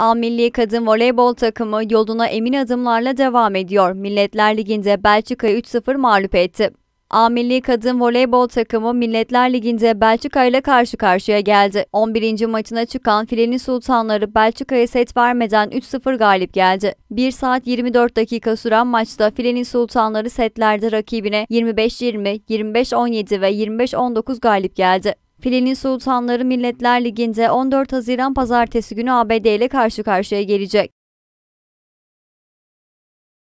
A Milli Kadın Voleybol takımı yoluna emin adımlarla devam ediyor. Milletler Ligi'nde Belçika'yı 3-0 mağlup etti. A Milli Kadın Voleybol takımı Milletler Ligi'nde Belçika ile karşı karşıya geldi. 11. maçına çıkan Fileni Sultanları Belçika'ya set vermeden 3-0 galip geldi. 1 saat 24 dakika süren maçta Fileni Sultanları setlerde rakibine 25-20, 25-17 ve 25-19 galip geldi. Filenin Sultanları Milletler Ligi'nde 14 Haziran Pazartesi günü ABD ile karşı karşıya gelecek.